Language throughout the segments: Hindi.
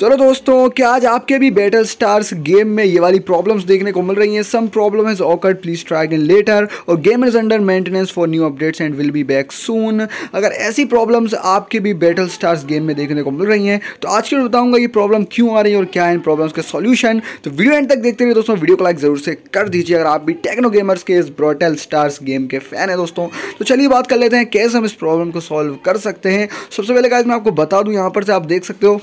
चलो दोस्तों क्या आज आपके भी बैटल स्टार्स गेम में ये वाली प्रॉब्लम्स देखने को मिल रही हैं some problem has occurred please try again later और game is under maintenance for new updates and will be back soon अगर ऐसी प्रॉब्लम्स आपके भी बैटल स्टार्स गेम में देखने को मिल रही हैं तो आज के बताऊंगा ये प्रॉब्लम क्यों आ रही है और क्या इन प्रॉब्लम्स का सोल्यूशन तो वीडियो एंड तक देखते हुए दोस्तों वीडियो को लाइक जरूर से कर दीजिए अगर आप भी टेक्नो गेमर्स के इस ब्रॉटल स्टार्स गेम के फैन है दोस्तों तो चलिए बात कर लेते हैं कैसे हम इस प्रॉब्लम को सॉल्व कर सकते हैं सबसे पहले गाइज मैं आपको बता दूँ यहाँ पर से आप देख सकते हो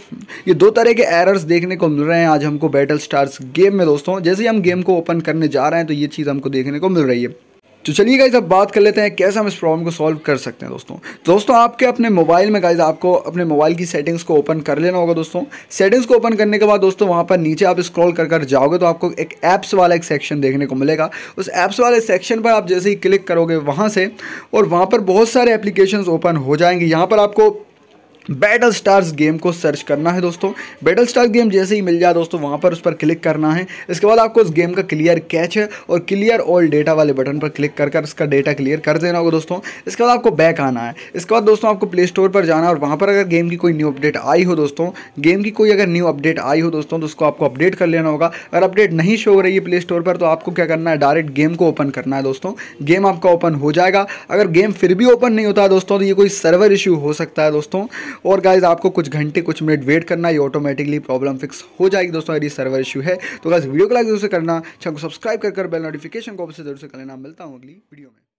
ये दो तरह के एरर्स देखने को मिल रहे हैं आज हमको बैटल स्टार्स गेम में दोस्तों जैसे ही हम गेम को ओपन करने जा रहे हैं तो ये चीज़ हमको देखने को मिल रही है तो चलिए गाइज अब बात कर लेते हैं कैसे हम इस प्रॉब्लम को सॉल्व कर सकते हैं दोस्तों तो दोस्तों आपके अपने मोबाइल में गाइज आपको अपने मोबाइल की सेटिंग्स को ओपन कर लेना होगा दोस्तों सेटिंग्स को ओपन करने के बाद दोस्तों वहाँ पर नीचे आप स्क्रॉल कर कर जाओगे तो आपको एक ऐप्स वाला एक सेक्शन देखने को मिलेगा उस ऐप्स वाले सेक्शन पर आप जैसे ही क्लिक करोगे वहाँ से और वहाँ पर बहुत सारे एप्लीकेशन ओपन हो जाएंगे यहाँ पर आपको बैटल स्टार्स गेम को सर्च करना है दोस्तों बैटल स्टार गेम जैसे ही मिल जाए दोस्तों वहाँ पर उस पर क्लिक करना है इसके बाद आपको उस गेम का क्लियर कैच है और क्लियर ऑल डेटा वाले बटन पर क्लिक कर कर उसका डेटा क्लियर कर देना होगा दोस्तों इसके बाद आपको बैक आना है इसके बाद दोस्तों आपको प्ले स्टोर पर जाना और वहाँ पर अगर गेम की कोई न्यू अपडेट आई हो दोस्तों गेम की कोई अगर न्यू अपडेट आई हो दोस्तों तो उसको आपको अपडेट कर लेना होगा अगर अपडेट नहीं शो हो रही है प्ले स्टोर पर तो आपको क्या करना है डायरेक्ट गेम को ओपन करना है दोस्तों गेम आपका ओपन हो जाएगा अगर गेम फिर भी ओपन नहीं होता दोस्तों तो ये कोई सर्वर इश्यू हो सकता है दोस्तों और गाइज आपको कुछ घंटे कुछ मिनट वेट करना ये ऑटोमेटिकली प्रॉब्लम फिक्स हो जाएगी दोस्तों यदि सर्वर इशू है तो गाइज वीडियो को लाइक जरूर से करना चैनल को सब्सक्राइब कर बेल नोटिफिकेशन को जरूर से कर लेना मिलता हूँ अगली वीडियो में